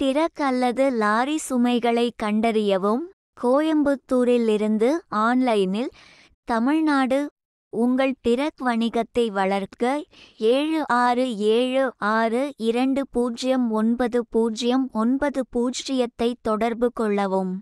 truck அல்லது lorry சுமைகளை கண்டறியவும் கோயம்புத்தூரிலிருந்து ஆன்லைனில் தமிழ்நாடு உங்கள் டிரக் வணிகத்தை வளர்க்க ஏழு ஆறு ஏழு ஆறு இரண்டு பூஜ்ஜியம் ஒன்பது பூஜ்ஜியம் ஒன்பது பூஜ்ஜியத்தை தொடர்பு கொள்ளவும்